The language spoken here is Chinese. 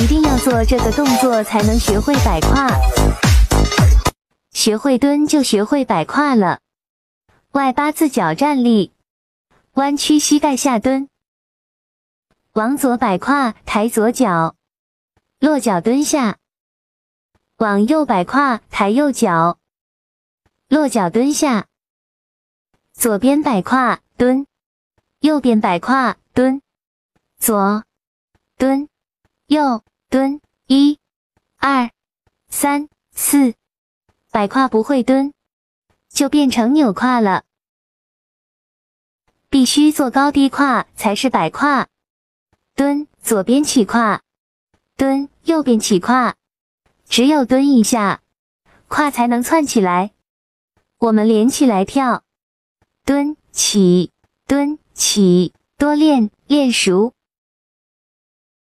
一定要做这个动作才能学会摆胯，学会蹲就学会摆胯了。外八字脚站立，弯曲膝盖下蹲，往左摆胯，抬左脚，落脚蹲下；往右摆胯，抬右脚，落脚蹲下。左边摆胯蹲，右边摆胯蹲，左蹲。右蹲，一、二、三、四，摆胯不会蹲，就变成扭胯了。必须做高低胯才是摆胯。蹲，左边起胯，蹲，右边起胯。只有蹲一下胯才能窜起来。我们连起来跳，蹲起，蹲起，多练练熟。